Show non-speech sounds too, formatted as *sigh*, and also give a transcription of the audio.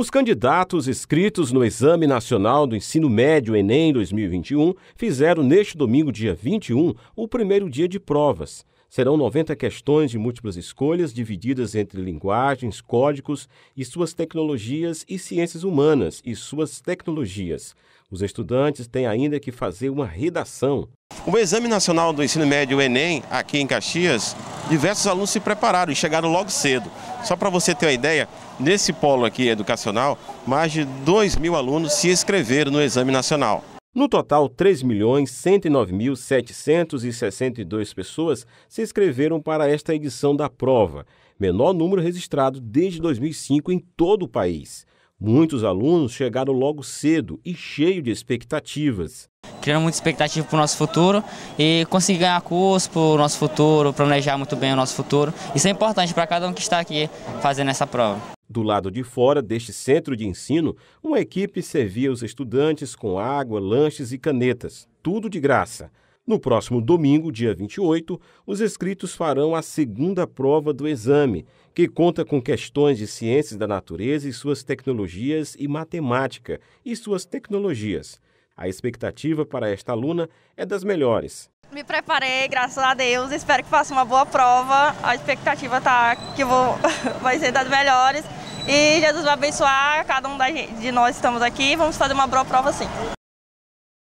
Os candidatos inscritos no Exame Nacional do Ensino Médio Enem 2021 fizeram neste domingo, dia 21, o primeiro dia de provas. Serão 90 questões de múltiplas escolhas divididas entre linguagens, códigos e suas tecnologias e ciências humanas e suas tecnologias. Os estudantes têm ainda que fazer uma redação. O Exame Nacional do Ensino Médio, o Enem, aqui em Caxias, diversos alunos se prepararam e chegaram logo cedo. Só para você ter uma ideia, nesse polo aqui educacional, mais de 2 mil alunos se inscreveram no Exame Nacional. No total, 3.109.762 pessoas se inscreveram para esta edição da prova, menor número registrado desde 2005 em todo o país. Muitos alunos chegaram logo cedo e cheio de expectativas criando muita expectativa para o nosso futuro e conseguir ganhar curso para o nosso futuro, planejar muito bem o nosso futuro. Isso é importante para cada um que está aqui fazendo essa prova. Do lado de fora deste centro de ensino, uma equipe servia os estudantes com água, lanches e canetas, tudo de graça. No próximo domingo, dia 28, os inscritos farão a segunda prova do exame, que conta com questões de ciências da natureza e suas tecnologias e matemática e suas tecnologias. A expectativa para esta aluna é das melhores. Me preparei, graças a Deus, espero que faça uma boa prova. A expectativa está que vou, *laughs* vai ser das melhores. E Jesus vai abençoar cada um de nós que estamos aqui. Vamos fazer uma boa prova sim.